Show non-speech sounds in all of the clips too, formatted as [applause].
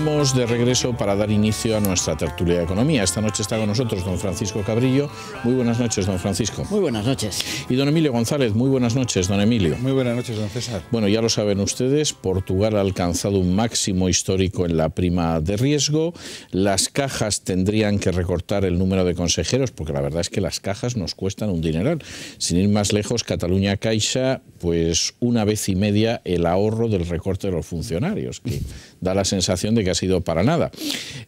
de regreso para dar inicio a nuestra tertulia de economía. Esta noche está con nosotros don Francisco Cabrillo. Muy buenas noches, don Francisco. Muy buenas noches. Y don Emilio González, muy buenas noches, don Emilio. Muy buenas noches, don César. Bueno, ya lo saben ustedes, Portugal ha alcanzado un máximo histórico en la prima de riesgo. Las cajas tendrían que recortar el número de consejeros, porque la verdad es que las cajas nos cuestan un dineral. Sin ir más lejos, Cataluña Caixa, pues una vez y media el ahorro del recorte de los funcionarios, que da la sensación de que ha sido para nada.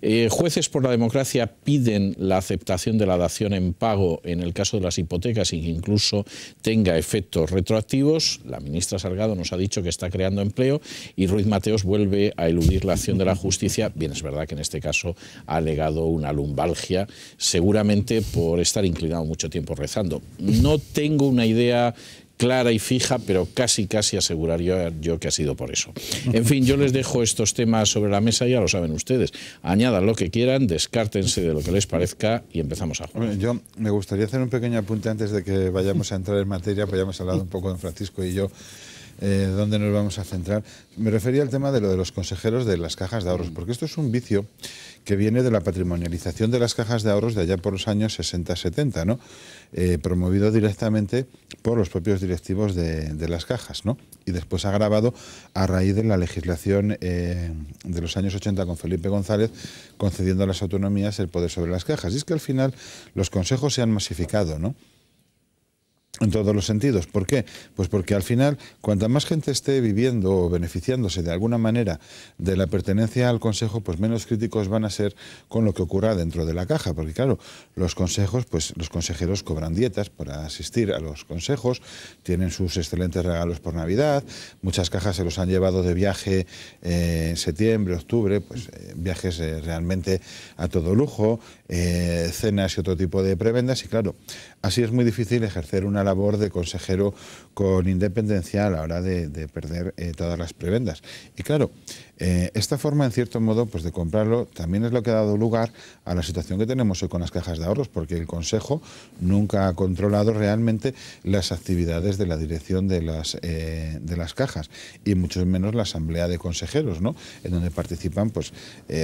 Eh, jueces por la democracia piden la aceptación de la dación en pago en el caso de las hipotecas e incluso tenga efectos retroactivos. La ministra Salgado nos ha dicho que está creando empleo y Ruiz Mateos vuelve a eludir la acción de la justicia. Bien, es verdad que en este caso ha alegado una lumbalgia, seguramente por estar inclinado mucho tiempo rezando. No tengo una idea clara y fija, pero casi, casi aseguraría yo que ha sido por eso. En fin, yo les dejo estos temas sobre la mesa, ya lo saben ustedes. Añadan lo que quieran, descártense de lo que les parezca y empezamos a jugar. Yo me gustaría hacer un pequeño apunte antes de que vayamos a entrar en materia, pues ya hemos hablado un poco de Francisco y yo eh, dónde nos vamos a centrar. Me refería al tema de lo de los consejeros de las cajas de ahorros, mm. porque esto es un vicio que viene de la patrimonialización de las cajas de ahorros de allá por los años 60-70, ¿no? Eh, promovido directamente por los propios directivos de, las cajas, ¿no? Y después agravado a raíz de la legislación eh, de los años 80 con Felipe González, concediendo a las autonomías el poder sobre las cajas. Y es que al final los consejos se han masificado, ¿no? En todos los sentidos. ¿Por qué? Pues porque al final, cuanta más gente esté viviendo o beneficiándose de alguna manera de la pertenencia al Consejo, pues menos críticos van a ser con lo que ocurra dentro de la caja. Porque claro, los consejos, pues los consejeros cobran dietas para asistir a los consejos, tienen sus excelentes regalos por Navidad, muchas cajas se los han llevado de viaje eh, en septiembre, octubre, pues eh, viajes eh, realmente a todo lujo, cenas y otro tipo de prebendas. Y claro, Así es muy difícil ejercer una labor de consejero con independencia a la hora de, perder eh, todas las prebendas. Y claro, eh, esta forma, en cierto modo, pues de comprarlo también es lo que ha dado lugar a la situación que tenemos hoy con las cajas de ahorros, porque el Consejo nunca ha controlado realmente las actividades de la dirección de las, eh, de las cajas, y mucho menos la Asamblea de Consejeros, en donde participan pues,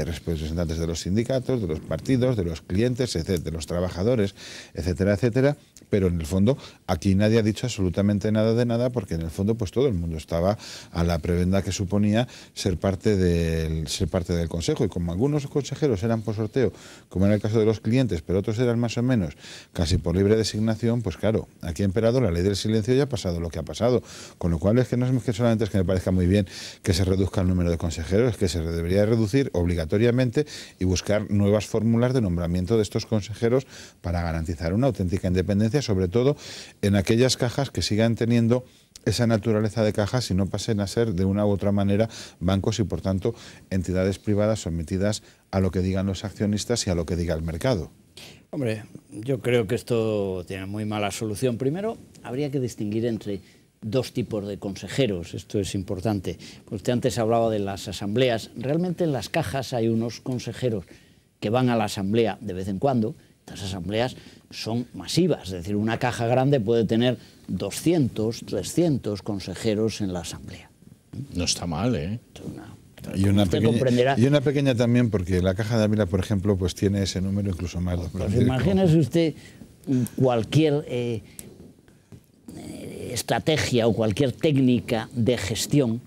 representantes de los sindicatos, de los partidos, de los clientes, de los trabajadores, etcétera, etcétera pero en el fondo aquí nadie ha dicho absolutamente nada de nada porque en el fondo pues todo el mundo estaba a la prebenda que suponía ser parte del ser parte del consejo y como algunos consejeros eran por sorteo como en el caso de los clientes pero otros eran más o menos casi por libre designación pues claro aquí ha imperado la ley del silencio ya ha pasado lo que ha pasado con lo cual es que no es que solamente es que me parezca muy bien que se reduzca el número de consejeros es que se debería reducir obligatoriamente y buscar nuevas fórmulas de nombramiento de estos consejeros para garantizar una auténtica independencia, sobre todo en aquellas cajas que sigan teniendo esa naturaleza de cajas y no pasen a ser de una u otra manera bancos y por tanto entidades privadas sometidas a lo que digan los accionistas y a lo que diga el mercado. Hombre, yo creo que esto tiene muy mala solución. Primero, habría que distinguir entre dos tipos de consejeros, esto es importante. Usted antes hablaba de las asambleas. Realmente en las cajas hay unos consejeros que van a la asamblea de vez en cuando. Estas asambleas son masivas, es decir, una caja grande puede tener 200, 300 consejeros en la Asamblea. No está mal, ¿eh? y, una pequeña, también, porque la Caja de Ávila, por ejemplo, pues tiene ese número incluso más. de pues imagínese usted cualquier eh, estrategia o cualquier técnica de gestión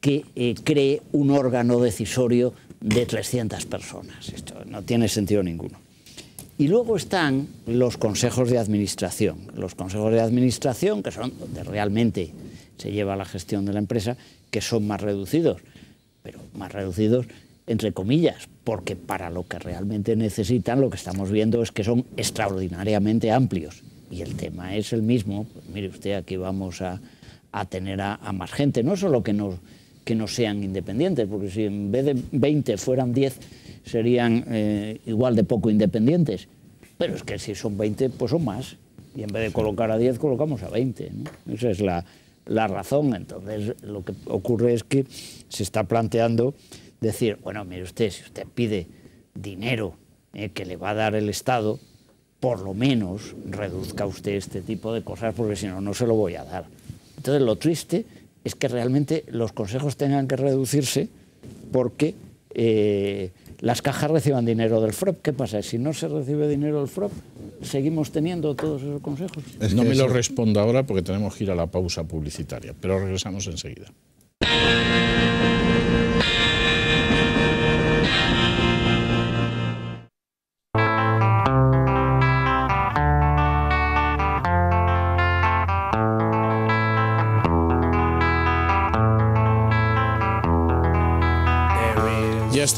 que eh, cree un órgano decisorio de 300 personas. Esto no tiene sentido ninguno. Y luego están los consejos de administración. Los consejos de administración, que son donde realmente se lleva la gestión de la empresa, que son más reducidos, pero más reducidos entre comillas, porque para lo que realmente necesitan lo que estamos viendo es que son extraordinariamente amplios. Y el tema es el mismo. Pues mire usted, aquí vamos a, tener a, más gente, no solo que no, que no sean independientes, porque si en vez de 20 fueran 10, serían eh, igual de poco independientes. Pero es que si son 20, pues son más. Y en vez de colocar a 10, colocamos a 20. Esa es la, razón. Entonces, lo que ocurre es que se está planteando decir, bueno, mire usted, si usted pide dinero eh, que le va a dar el Estado, por lo menos reduzca usted este tipo de cosas, porque si no, no se lo voy a dar. Entonces, lo triste es que realmente los consejos tengan que reducirse porque eh, las cajas reciban dinero del FROP. ¿Qué pasa? Si no se recibe dinero del FROP, ¿seguimos teniendo todos esos consejos? no me lo responda ahora porque tenemos que ir a la pausa publicitaria, pero regresamos enseguida.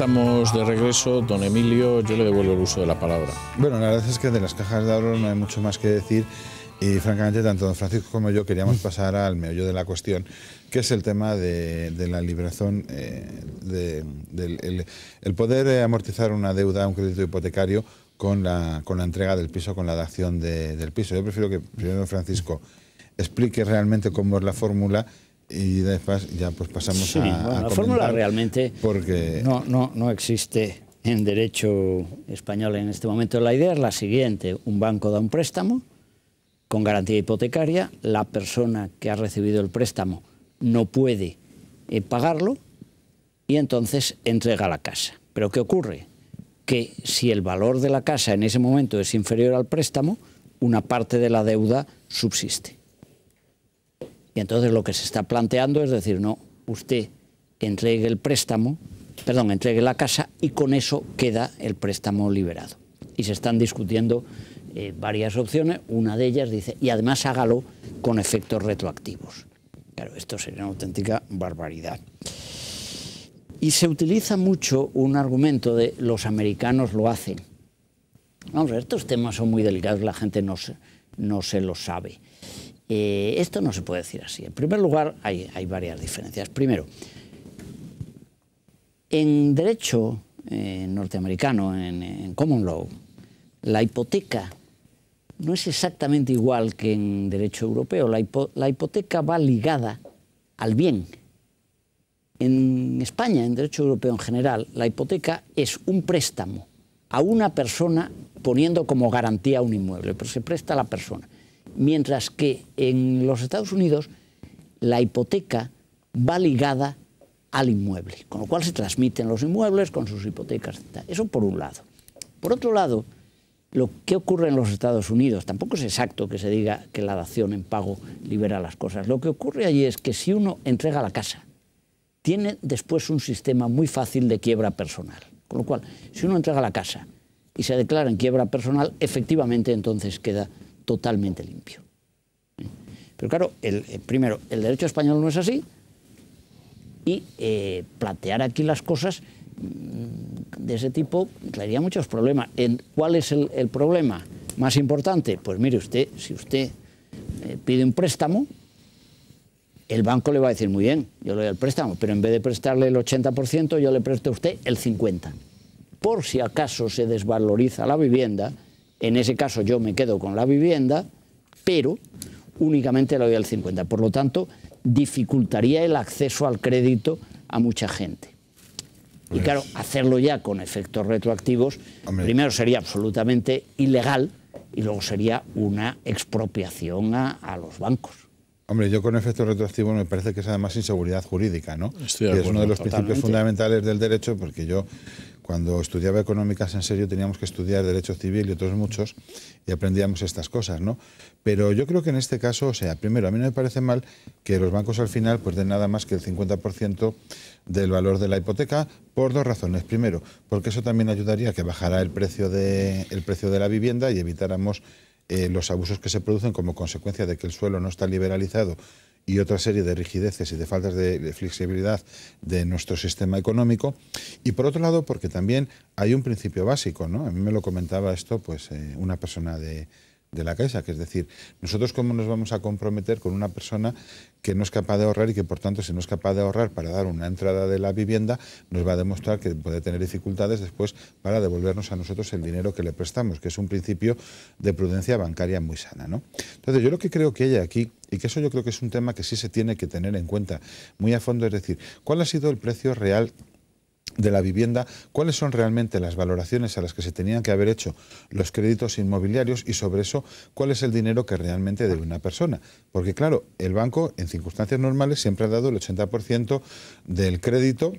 estamos de regreso, don Emilio, yo le devuelvo el uso de la palabra. Bueno, la verdad es que de las cajas de ahorro no hay mucho más que decir y francamente tanto don Francisco como yo queríamos mm. pasar al meollo de la cuestión, que es el tema de, la liberación, eh, del el, el poder eh, amortizar una deuda, un crédito hipotecario con la, con la entrega del piso, con la dación del piso. Yo prefiero que primero don Francisco explique realmente cómo es la fórmula y después ya pues pasamos a, la fórmula realmente no, no, no existe en derecho español en este momento. La idea es la siguiente, un banco da un préstamo con garantía hipotecaria, la persona que ha recibido el préstamo no puede eh, pagarlo y entonces entrega la casa. Pero ¿qué ocurre? Que si el valor de la casa en ese momento es inferior al préstamo, una parte de la deuda subsiste entonces lo que se está planteando es decir, no, usted entregue el préstamo, perdón, entregue la casa y con eso queda el préstamo liberado. Y se están discutiendo eh, varias opciones, una de ellas dice, y además hágalo con efectos retroactivos. Claro, esto sería una auténtica barbaridad. Y se utiliza mucho un argumento de los americanos lo hacen. Vamos, ver, estos temas son muy delicados, la gente no se, no se lo sabe. Eh, esto no se puede decir así. En primer lugar, hay, varias diferencias. Primero, en derecho eh, norteamericano, en, common law, la hipoteca no es exactamente igual que en derecho europeo. la, hipoteca va ligada al bien. En España, en derecho europeo en general, la hipoteca es un préstamo a una persona poniendo como garantía un inmueble, pero se presta a la persona. Mientras que en los Estados Unidos la hipoteca va ligada al inmueble, con lo cual se transmiten los inmuebles con sus hipotecas. Eso por un lado. Por otro lado, lo que ocurre en los Estados Unidos, tampoco es exacto que se diga que la dación en pago libera las cosas. Lo que ocurre allí es que si uno entrega la casa, tiene después un sistema muy fácil de quiebra personal. Con lo cual, si uno entrega la casa y se declara en quiebra personal, efectivamente entonces queda totalmente limpio. ¿Eh? Pero claro, el, eh, primero, el derecho español no es así y eh, plantear aquí las cosas mm, de ese tipo traería muchos problemas. ¿Cuál es el, problema más importante? Pues mire usted, si usted eh, pide un préstamo, el banco le va a decir, muy bien, yo le doy el préstamo, pero en vez de prestarle el 80%, yo le presto a usted el 50%. Por si acaso se desvaloriza la vivienda, en ese caso yo me quedo con la vivienda, pero únicamente la doy al 50. Por lo tanto, dificultaría el acceso al crédito a mucha gente. Y pues- claro, hacerlo ya con efectos retroactivos, primero sería absolutamente ilegal y luego sería una expropiación a, los bancos. Hombre, yo con efectos retroactivos me parece que es además inseguridad jurídica, ¿no? Estoy es uno de los principios fundamentales del derecho, porque yo cuando estudiaba económicas en serio teníamos que estudiar derecho civil y otros muchos y aprendíamos estas cosas, ¿no? Pero yo creo que en este caso, o sea, primero, a mí no me parece mal que los bancos al final pues den nada más que el 50% del valor de la hipoteca por dos razones. Primero, porque eso también ayudaría a que bajara el precio de, la vivienda y evitáramos eh, los abusos que se producen como consecuencia de que el suelo no está liberalizado y otra serie de rigideces y de faltas de flexibilidad de nuestro sistema económico. Y por otro lado, porque también hay un principio básico, ¿no? A mí me lo comentaba esto pues, eh, una persona de, de la casa, que es decir, nosotros cómo nos vamos a comprometer con una persona que no es capaz de ahorrar y que por tanto si no es capaz de ahorrar para dar una entrada de la vivienda, nos va a demostrar que puede tener dificultades después para devolvernos a nosotros el dinero que le prestamos, que es un principio de prudencia bancaria muy sana. ¿no? Entonces yo lo que creo que hay aquí, y que eso yo creo que es un tema que sí se tiene que tener en cuenta muy a fondo, es decir, ¿cuál ha sido el precio real de la vivienda, cuáles son realmente las valoraciones a las que se tenían que haber hecho los créditos inmobiliarios y sobre eso cuál es el dinero que realmente debe una persona. Porque claro, el banco en circunstancias normales siempre ha dado el 80% del crédito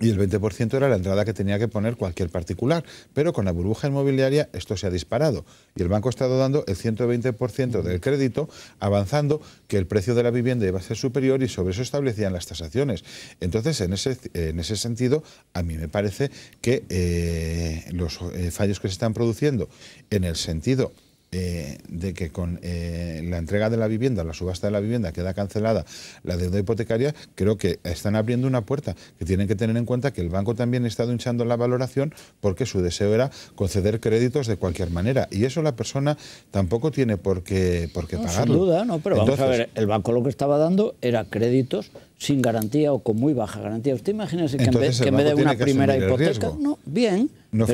y el 20% era la entrada que tenía que poner cualquier particular. Pero con la burbuja inmobiliaria esto se ha disparado y el banco ha estado dando el 120% del crédito, avanzando que el precio de la vivienda iba a ser superior y sobre eso establecían las tasaciones. Entonces, en ese, en ese sentido, a mí me parece que eh, los eh, fallos que se están produciendo en el sentido eh, de que con eh, la entrega de la vivienda, la subasta de la vivienda, queda cancelada la deuda hipotecaria, creo que están abriendo una puerta que tienen que tener en cuenta que el banco también estado hinchando la valoración porque su deseo era conceder créditos de cualquier manera. Y eso la persona tampoco tiene por qué, por qué Sin duda, no, pero vamos a ver, el banco lo que estaba dando era créditos sin garantía o con muy baja garantía. Usted imagínese que me en vez, una primera hipoteca, no, bien. No,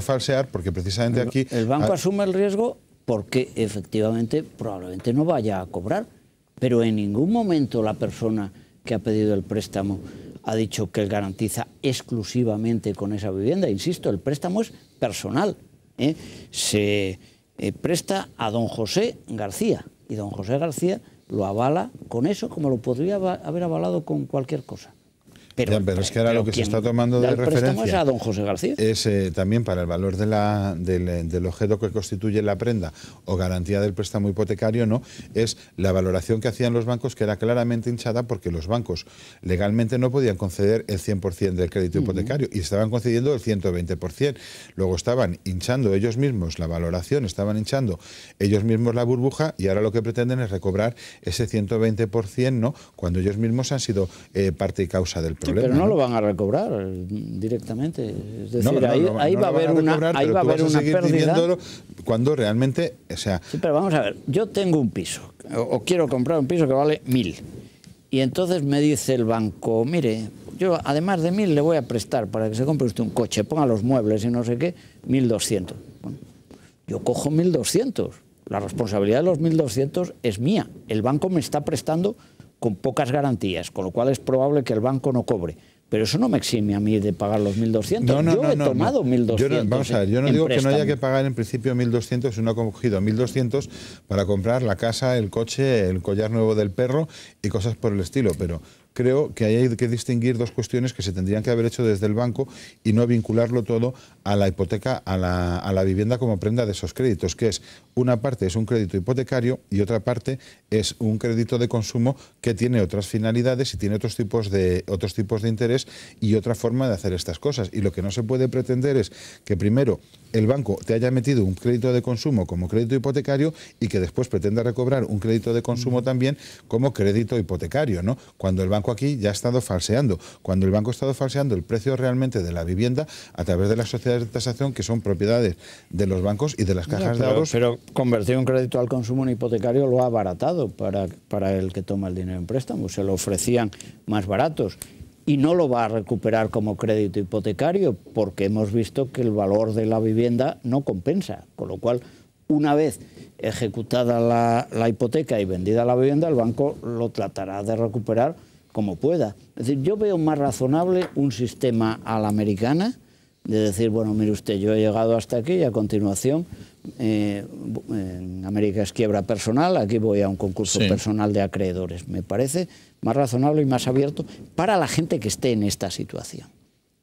falsear, porque precisamente aquí... El banco asume el riesgo porque efectivamente probablemente no vaya a cobrar, pero en ningún momento la persona que ha pedido el préstamo ha dicho que garantiza exclusivamente con esa vivienda. Insisto, el préstamo es personal. ¿eh? Se eh, presta a don José García y don José García lo avala con eso como lo podría haber avalado con cualquier cosa. Pero, es que ahora lo que se está tomando de referencia a don José García? es eh, también para el valor eh, del, objeto que constituye la prenda o garantía del préstamo hipotecario, no, es la valoración que hacían los bancos que era claramente hinchada porque los bancos legalmente no podían conceder el 100% del crédito hipotecario y estaban concediendo el 120%. Luego estaban hinchando ellos mismos la valoración, estaban hinchando ellos mismos la burbuja y ahora lo que pretenden es recobrar ese 120% ¿no? cuando ellos mismos han sido eh, parte y causa del pero no, lo van a recobrar eh, directamente. Es decir, ahí, va a haber una, ahí va a haber una pérdida. Cuando realmente, sea... Sí, pero vamos a ver, yo tengo un piso, o, quiero comprar un piso que vale mil. Y entonces me dice el banco, mire, yo además de mil le voy a prestar para que se compre usted un coche, ponga los muebles y no sé qué, mil doscientos. yo cojo mil doscientos. La responsabilidad de los 1200 es mía. El banco me está prestando con pocas garantías, con lo cual es probable que el banco no cobre. Pero eso no me exime a mí de pagar los 1.200. No, yo he tomado 1.200. vamos a ver, yo no digo que no haya que pagar en principio 1.200, uno ha cogido 1.200 para comprar la casa, el coche, el collar nuevo del perro y cosas por el estilo. Pero creo que hay que distinguir dos cuestiones que se tendrían que haber hecho desde el banco y no vincularlo todo a la hipoteca, a la, a la vivienda como prenda de esos créditos, que es una parte es un crédito hipotecario y otra parte es un crédito de consumo que tiene otras finalidades y tiene otros tipos de, otros tipos de interés y otra forma de hacer estas cosas. Y lo que no se puede pretender es que primero el banco te haya metido un crédito de consumo como crédito hipotecario y que después pretenda recobrar un crédito de consumo también como crédito hipotecario, ¿no? Cuando el banco aquí ya ha estado falseando, cuando el banco ha estado falseando el precio realmente de la vivienda a través de las sociedades de tasación que son propiedades de los bancos y de las cajas de ahorros. Pero convertir un crédito al consumo en hipotecario lo ha abaratado para, para el que toma el dinero en préstamo, se lo ofrecían más baratos y no lo va a recuperar como crédito hipotecario porque hemos visto que el valor de la vivienda no compensa, con lo cual una vez ejecutada la, la hipoteca y vendida la vivienda, el banco lo tratará de recuperar como pueda. Es decir, yo veo más razonable un sistema a la americana, de decir, bueno, mire usted, yo he llegado hasta aquí y a continuación eh, en América es quiebra personal, aquí voy a un concurso personal de acreedores. Me parece más razonable y más abierto para la gente que esté en esta situación.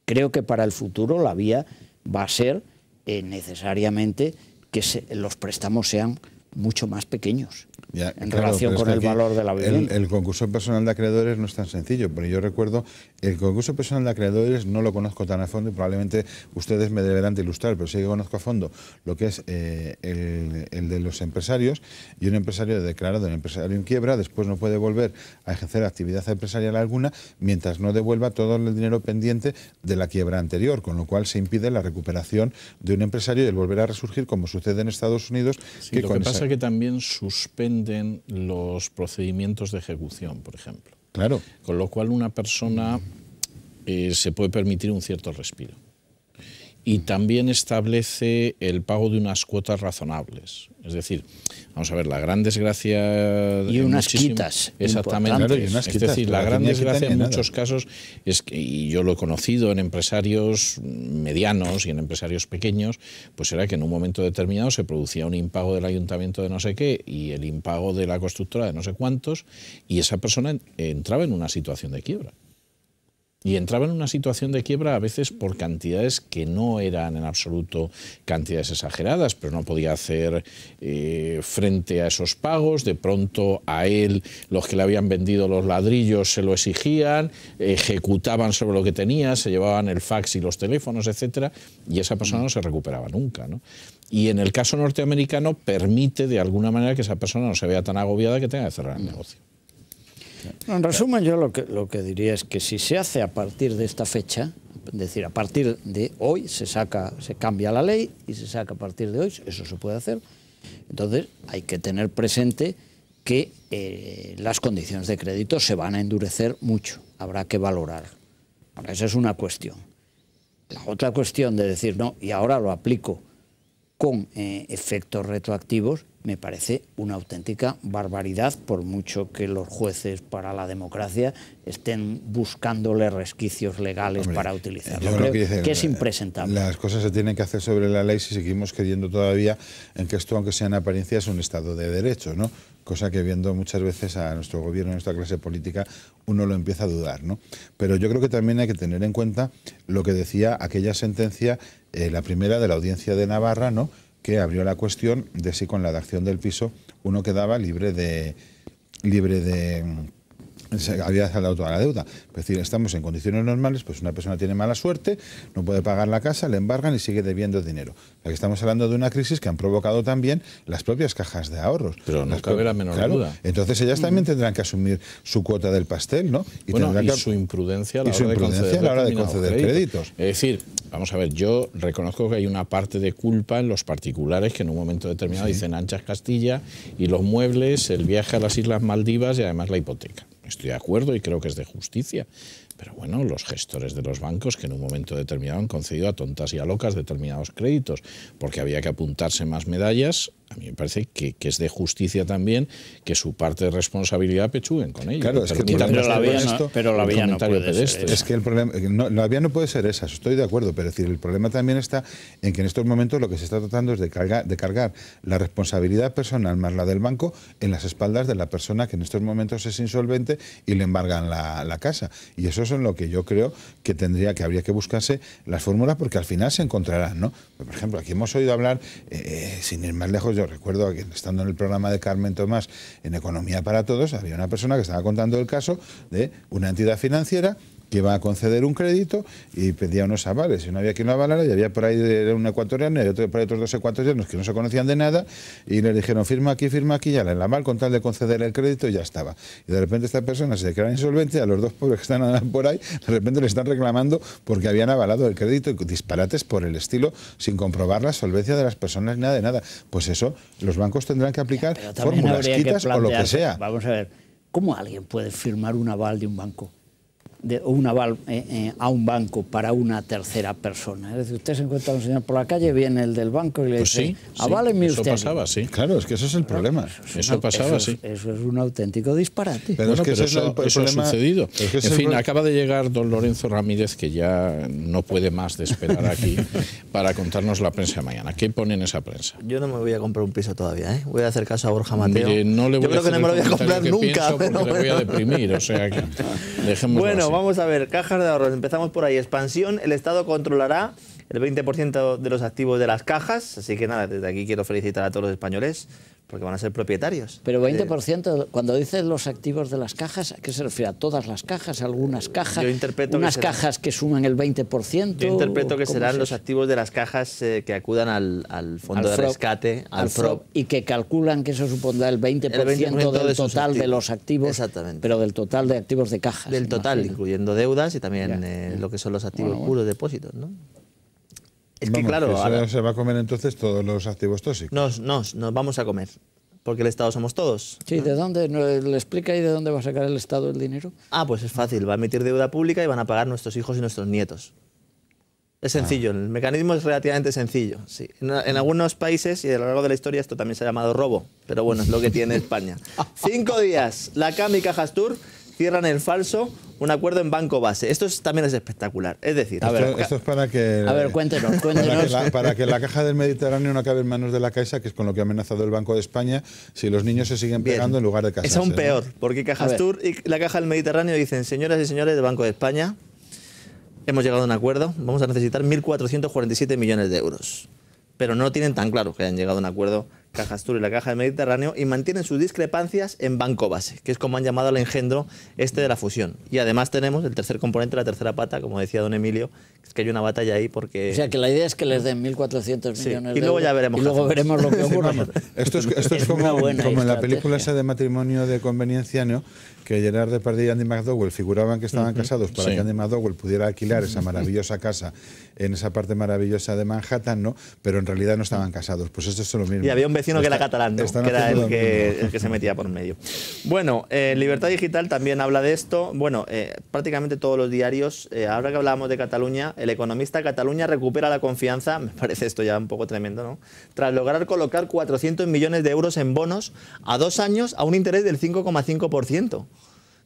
Creo que para el futuro la vía va a ser eh, necesariamente que los préstamos sean mucho más pequeños en relación con el valor de la vivienda. El, concurso personal de acreedores no es tan sencillo, pero yo recuerdo, el concurso personal de acreedores no lo conozco tan a fondo y probablemente ustedes me deberán de ilustrar, pero sí que conozco a fondo lo que es eh, el, de los empresarios y un empresario declarado un empresario en quiebra, después no puede volver a ejercer actividad empresarial alguna mientras no devuelva todo el dinero pendiente de la quiebra anterior, con lo cual se impide la recuperación de un empresario y el volver a resurgir como sucede en Estados Unidos. lo que pasa que también suspende los procedimientos de ejecución, por ejemplo. Claro. Con lo cual una persona eh, se puede permitir un cierto respiro y también establece el pago de unas cuotas razonables. Es decir, vamos a ver, la gran desgracia... Y unas quitas. Exactamente. es decir, la gran desgracia en muchos casos es que, y yo lo he conocido en empresarios medianos y en empresarios pequeños, pues era que en un momento determinado se producía un impago del ayuntamiento de no sé qué y el impago de la constructora de no sé cuántos, y esa persona entraba en una situación de quiebra y entraba en una situación de quiebra a veces por cantidades que no eran en absoluto cantidades exageradas, pero no podía hacer eh, frente a esos pagos. De pronto a él los que le habían vendido los ladrillos se lo exigían, ejecutaban sobre lo que tenía, se llevaban el fax y los teléfonos, etcétera, y esa persona no se recuperaba nunca. ¿no? Y en el caso norteamericano permite de alguna manera que esa persona no se vea tan agobiada que tenga que cerrar el negocio. En resumen, yo lo que, lo que diría es que si se hace a partir de esta fecha, es decir, a partir de hoy se saca, se cambia la ley y se saca a partir de hoy, eso se puede hacer. Entonces hay que tener presente que eh, las condiciones de crédito se van a endurecer mucho, habrá que valorar. esa es una cuestión. La otra cuestión de decir, no, y ahora lo aplico con eh, efectos retroactivos, me parece una auténtica barbaridad, por mucho que los jueces para la democracia estén buscándole resquicios legales para utilizarlo. Yo creo, que, es eh, impresentable. Las cosas se tienen que hacer sobre la ley si seguimos creyendo todavía en que esto, aunque sea en apariencia, es un Estado de Derecho, ¿no? cosa que viendo muchas veces a nuestro gobierno, a nuestra clase política, uno lo empieza a dudar. ¿no? Pero yo creo que también hay que tener en cuenta lo que decía aquella sentencia, eh, la primera de la audiencia de Navarra, ¿no? que abrió la cuestión de si con la adacción del piso uno quedaba libre de libre de había saldado toda la deuda. Es decir, estamos en condiciones normales, pues una persona tiene mala suerte, no puede pagar la casa, le embargan y sigue debiendo dinero. Aquí estamos hablando de una crisis que han provocado también las propias cajas de ahorros. Pero no cabe la menor Entonces ellas también tendrán que asumir su cuota del pastel, ¿no? Y, su imprudencia a la, hora, de conceder, créditos. Es decir, vamos a ver, yo reconozco que hay una parte de culpa en los particulares que en un momento determinado dicen anchas Castilla y los muebles, el viaje a las Islas Maldivas y además la hipoteca. Estoy de acuerdo y creo que es de justicia. Pero bueno, los gestores de los bancos que en un momento determinado han concedido a tontas y a locas determinados créditos, porque había que apuntarse más medallas, a mí me parece que, es de justicia también que su parte de responsabilidad pechuguen con ello. Claro, es que pero, la vía, pero no Es que el problema, eh, no, la vía no puede ser esa, estoy de acuerdo, pero decir, el problema también está en que en estos momentos lo que se está tratando es de cargar, de cargar la responsabilidad personal más la del banco en las espaldas de la persona que en estos momentos es insolvente y le embargan la, la casa. Y eso en lo que yo creo que tendría que habría que buscarse las fórmulas porque al final se encontrarán, ¿no? Pues, por ejemplo, aquí hemos oído hablar, eh, sin ir más lejos, yo recuerdo que estando en el programa de Carmen Tomás en Economía para Todos, había una persona que estaba contando el caso de una entidad financiera que iba a conceder un crédito y pedía unos avales. Y no había quien lo avalara y había por ahí un ecuatoriano y otro, por ahí otros dos ecuatorianos que no se conocían de nada y le dijeron firma aquí, firma aquí, ya la aval con tal de conceder el crédito y ya estaba. Y de repente esta persona se declara insolvente a los dos pobres que están por ahí, de repente le están reclamando porque habían avalado el crédito y disparates por el estilo sin comprobar la solvencia de las personas ni nada de nada. Pues eso, los bancos tendrán que aplicar fórmulas quitas o lo que sea. Vamos a ver, ¿cómo alguien puede firmar un aval de un banco? de, un aval eh, eh, a un banco para una tercera persona. Es decir, usted se encuentra a un señor por la calle, viene el del banco y le pues dice, sí, aváleme usted. Eso pasaba, sí. Claro, es que ese es el problema. Eso, pasaba, sí. eso es un auténtico disparate. Pero, es que eso, ha sucedido. en fin, acaba de llegar don Lorenzo Ramírez, que ya no puede más de esperar aquí, [laughs] para contarnos la prensa de mañana. ¿Qué pone en esa prensa? Yo no me voy a comprar un piso todavía, ¿eh? Voy a hacer caso a Borja Mateo. no le voy Yo creo que no me lo voy a comprar nunca. Pero... [laughs] Le voy a deprimir, o sea [laughs] Bueno, vamos a ver, cajas de ahorros. Empezamos por ahí. Expansión, el Estado controlará el 20% de los activos de las cajas. Así que nada, desde aquí quiero felicitar a todos los españoles porque van a ser propietarios. Pero 20%, eh, cuando dices los activos de las cajas, ¿a qué se refiere? ¿A todas las cajas? algunas cajas? Yo interpreto ¿Unas cajas que suman el 20%? Yo interpreto que serán los activos de las cajas eh, que acudan al, fondo de rescate, al, Y que calculan que eso supondrá el 20%, del total de los activos. Pero del total de activos de cajas. Del total, incluyendo deudas y también eh, lo que son los activos puros, depósitos, ¿no? Es que claro. ahora... Se va a comer entonces todos los activos tóxicos. Nos, nos, vamos a comer. Porque el Estado somos todos. Sí, ¿de dónde? ¿Le explica y de dónde va a sacar el Estado el dinero? Ah, pues es fácil. Va a emitir deuda pública y van a pagar nuestros hijos y nuestros nietos. Es sencillo, ah. el mecanismo es relativamente sencillo. Sí. En, en, algunos países, y a lo largo de la historia, esto también se ha llamado robo, pero bueno, es lo que tiene España. [laughs] Cinco días, la CAM y Cajastur cierran el falso un acuerdo en banco base. Esto también es espectacular. Es decir, esto, es para que. A ver, cuéntenos, Para que, la, caja del Mediterráneo no acabe en manos de la Caixa, que es con lo que ha amenazado el Banco de España, si los niños se siguen pegando en lugar de casarse. Es aún peor, porque Cajas y la Caja del Mediterráneo dicen, señoras y señores del Banco de España, hemos llegado a un acuerdo, vamos a necesitar 1.447 millones de euros. Pero no tienen tan claro que hayan llegado a un acuerdo Caja Astur y la Caja del Mediterráneo, y mantienen sus discrepancias en Banco Base, que es como han llamado al engendro este de la fusión. Y además tenemos el tercer componente, la tercera pata, como decía don Emilio, es que hay una batalla ahí porque... O sea, que la idea es que les den 1.400 millones de Y luego ya veremos. luego veremos lo que [laughs] ocurre. esto es, como, en la película esa de matrimonio de conveniencia, ¿no? que Gerard Depardieu y Andy McDowell figuraban que estaban casados para que Andy McDowell pudiera alquilar esa maravillosa casa en esa parte maravillosa de Manhattan, ¿no? Pero en realidad no estaban casados. Pues esto es lo mismo. Y había un vecino Sino que era catalán, que era el que, se metía por medio. Bueno, eh, Libertad Digital también habla de esto. Bueno, eh, prácticamente todos los diarios, eh, ahora que hablábamos de Cataluña, el economista Cataluña recupera la confianza, [laughs] me parece esto ya un poco tremendo, ¿no? Tras lograr colocar 400 millones de euros en bonos a dos años a un interés del 5,5%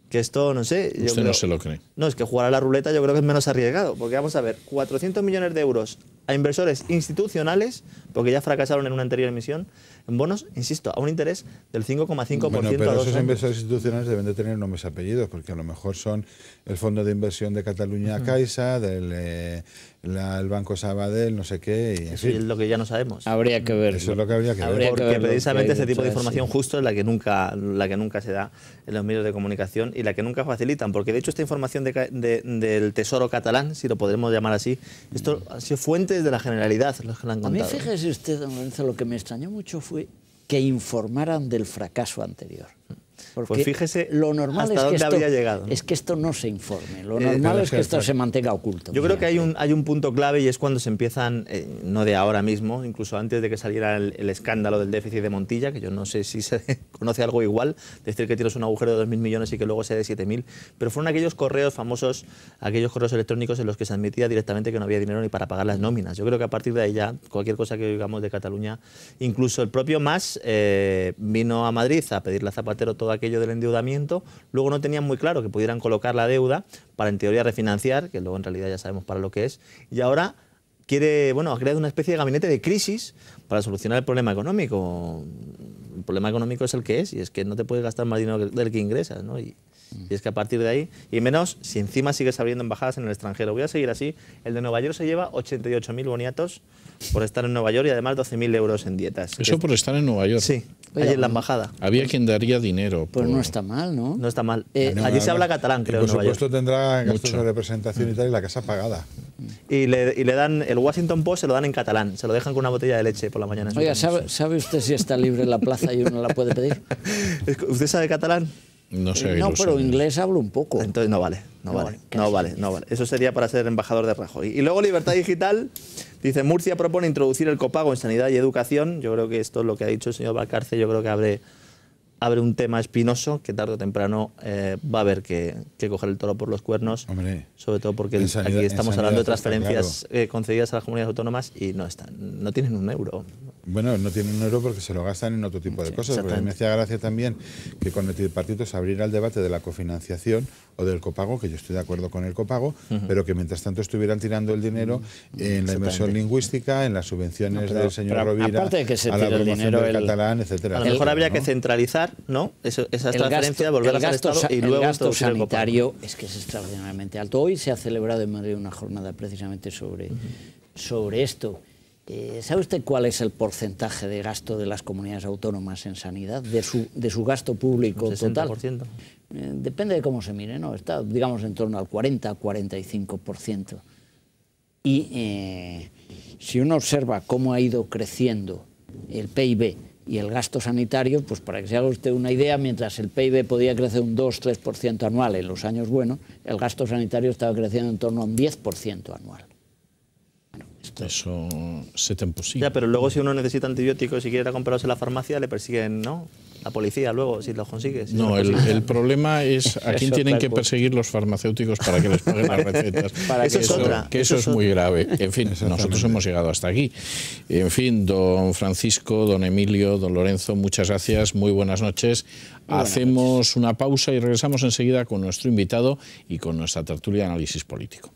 que esto, no sé... no se lo cree. No, es que jugar a la ruleta yo creo que es menos arriesgado, porque vamos a ver, 400 millones de euros a inversores institucionales, porque ya fracasaron en una anterior emisión, en bonos, insisto, a un interés del 5,5% bueno, pero esos inversores institucionales deben de tener nombres y apellidos, porque a lo mejor son el Fondo de Inversión de Cataluña Caixa, del eh, el Banco Sabadell, no sé qué. Y eso es lo que ya no sabemos. Habría que ver. Eso es lo que habría que ver. Porque precisamente ese tipo de información justo es la que, nunca, la que nunca se da en los medios de comunicación y la que nunca facilitan, porque de hecho esta información del Tesoro catalán, si lo podemos llamar así, esto ha sido fuente de la generalidad los que lo han A mí, fíjese usted, don lo que me extrañó mucho fue que informaran del fracaso anterior. Mm pues fíjese lo normal hasta es que dónde esto, llegado. Es que esto no se informe, lo eh, normal es que esto se mantenga oculto. Yo creo que hay un, hay un punto clave y es cuando se empiezan, eh, no de ahora mismo, incluso antes de que saliera el, escándalo del déficit de Montilla, que yo no sé si se [laughs] conoce algo igual, decir que tienes un agujero de 2.000 millones y que luego sea de 7.000, pero fueron aquellos correos famosos, aquellos correos electrónicos en los que se admitía directamente que no había dinero ni para pagar las nóminas. Yo creo que a partir de ahí ya cualquier cosa que oigamos de Cataluña, incluso el propio Mas eh, vino a Madrid a pedirle la Zapatero toda aquello del endeudamiento, luego no tenían muy claro que pudieran colocar la deuda para en teoría refinanciar, que luego en realidad ya sabemos para lo que es, y ahora quiere, bueno, ha creado una especie de gabinete de crisis para solucionar el problema económico. El problema económico es el que es, y es que no te puedes gastar más dinero del que ingresas, ¿no? Y, y es que a partir de ahí, y menos si encima sigues abriendo embajadas en el extranjero. Voy a seguir así. El de Nueva York se lleva 88.000 boniatos por estar en Nueva York y además 12.000 euros en dietas. Eso por estar en Nueva York. Sí, allí en la pues, embajada. Había quien daría dinero. Pues no está mal, ¿no? No está mal. Eh, eh, allí se habla catalán, creo. por supuesto tendrá gastos de representación y tal y la casa pagada. Y le, dan el Washington Post, se lo dan en catalán, se lo dejan con una botella de leche por la mañana. Oiga, ¿sabe, ¿sabe usted si está libre la plaza y uno la puede pedir? [laughs] ¿Usted sabe catalán? No eh, sé. No, pero inglés hablo un poco. Entonces no vale, no, vale, no vale, no vale. Eso sería para ser embajador de Rajoy. Y luego Libertad Digital dice, Murcia propone introducir el copago en sanidad y educación. Yo creo que esto es lo que ha dicho el señor Valcarce, yo creo que abre, abre un tema espinoso que tarde o temprano eh, va a haber que, coger el toro por los cuernos. Hombre, sobre todo porque aquí estamos hablando de transferencias eh, concedidas a las comunidades autónomas y no, están, no tienen un euro. Bueno, no tienen un euro porque se lo gastan en otro tipo de cosas. Pero me hacía gracia también que con el tripartito se abriera el debate de la cofinanciación o del copago, que yo estoy de acuerdo con el copago, pero que mientras tanto estuvieran tirando el dinero mm, en la inversión lingüística, en las subvenciones del señor aparte de que se a el dinero, catalán, etcétera. A lo mejor habría que centralizar ¿no? Eso, esas transferencias, volver a y luego... El gasto sanitario es que es extraordinariamente alto. Hoy se ha celebrado en Madrid una jornada precisamente sobre, sobre esto. Eh, ¿Sabe usted cuál es el porcentaje de gasto de las comunidades autónomas en sanidad, de su, de su gasto público 60%. total? Eh, depende de cómo se mire, ¿no? Está, digamos, en torno al 40-45%. Y eh, si uno observa cómo ha ido creciendo el PIB y el gasto sanitario, pues para que se haga usted una idea, mientras el PIB podía crecer un 2-3% anual en los años buenos, el gasto sanitario estaba creciendo en torno a un 10% anual. Eso se te imposible. Ya, pero luego si uno necesita antibióticos y quiere comprarse en la farmacia, le persiguen, ¿no? La policía luego, si los consigues. no, el, problema es a quién tienen que perseguir los farmacéuticos para que les paguen las [laughs] recetas. para eso, que es otra. eso, es, muy grave. En fin, nosotros hemos llegado hasta aquí. En fin, don Francisco, don Emilio, don Lorenzo, muchas gracias, muy buenas noches. Hacemos una pausa y regresamos enseguida con nuestro invitado y con nuestra tertulia de análisis político.